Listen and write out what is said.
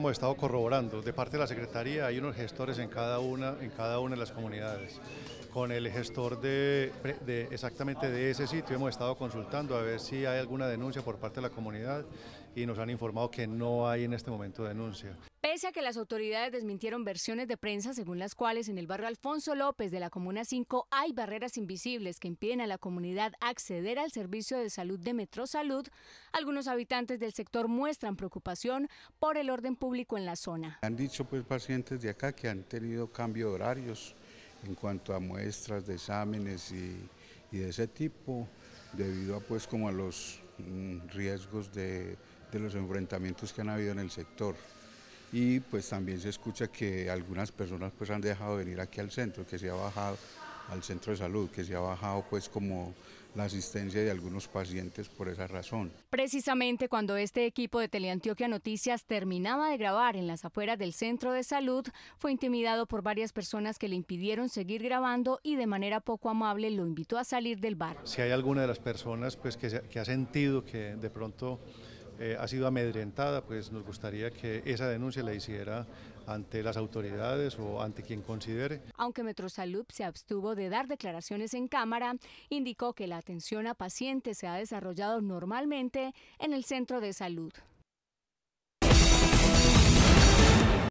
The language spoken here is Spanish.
Hemos estado corroborando, de parte de la Secretaría hay unos gestores en cada una, en cada una de las comunidades. Con el gestor de, de, exactamente de ese sitio hemos estado consultando a ver si hay alguna denuncia por parte de la comunidad y nos han informado que no hay en este momento denuncia. Pese a que las autoridades desmintieron versiones de prensa según las cuales en el barrio Alfonso López de la Comuna 5 hay barreras invisibles que impiden a la comunidad acceder al servicio de salud de Metrosalud, algunos habitantes del sector muestran preocupación por el orden público en la zona. Han dicho pues pacientes de acá que han tenido cambio de horarios en cuanto a muestras de exámenes y, de ese tipo, debido a pues como a los mm, riesgos de los enfrentamientos que han habido en el sector y pues también se escucha que algunas personas pues han dejado de venir aquí al centro, que se ha bajado al centro de salud, que se ha bajado pues como la asistencia de algunos pacientes por esa razón. Precisamente cuando este equipo de Teleantioquia Noticias terminaba de grabar en las afueras del centro de salud, fue intimidado por varias personas que le impidieron seguir grabando y de manera poco amable lo invitó a salir del bar. Si hay alguna de las personas pues que ha sentido que de pronto eh, ha sido amedrentada, pues nos gustaría que esa denuncia la hiciera ante las autoridades o ante quien considere. Aunque Metrosalud se abstuvo de dar declaraciones en cámara, indicó que la atención a pacientes se ha desarrollado normalmente en el centro de salud.